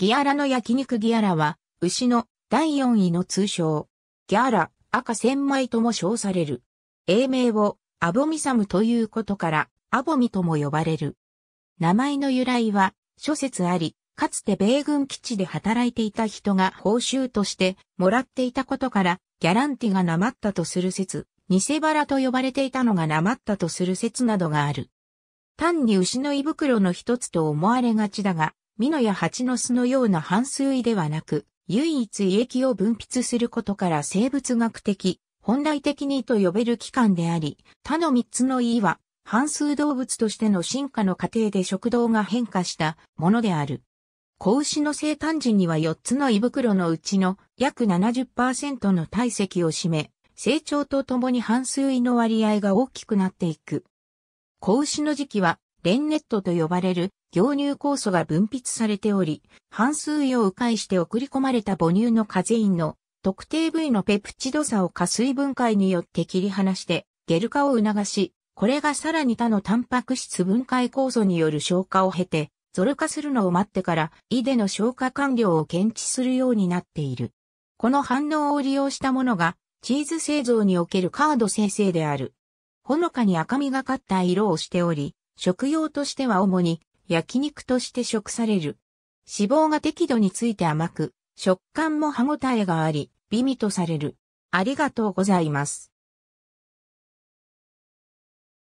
ギアラの焼肉ギアラは、牛の第4位の通称。ギアラ、赤千枚とも称される。英名を、アボミサムということから、アボミとも呼ばれる。名前の由来は、諸説あり、かつて米軍基地で働いていた人が報酬としてもらっていたことから、ギャランティがなまったとする説、偽バラと呼ばれていたのがなまったとする説などがある。単に牛の胃袋の一つと思われがちだが、ミノや蜂の巣のような半数ではなく、唯一胃液を分泌することから生物学的、本来的にと呼べる器官であり、他の三つの胃は、半数動物としての進化の過程で食道が変化したものである。子牛の生誕時には4つの胃袋のうちの約70%の体積を占め、成長とともに半数胃の割合が大きくなっていく。子牛の時期はベンネットと呼ばれる凝乳酵素が分泌されており、半数を迂回して送り込まれた母乳のカゼインの特定部位のペプチド差を加水分解によって切り離してゲル化を促し、これがさらに他のタンパク質分解酵素による消化を経て、ゾル化するのを待ってから、胃での消化完了を検知するようになっている。この反応を利用したものが、チーズ製造におけるカード生成である。ほのかに赤みがかった色をしており、食用としては主に焼肉として食される。脂肪が適度について甘く、食感も歯ごたえがあり、美味とされる。ありがとうございます。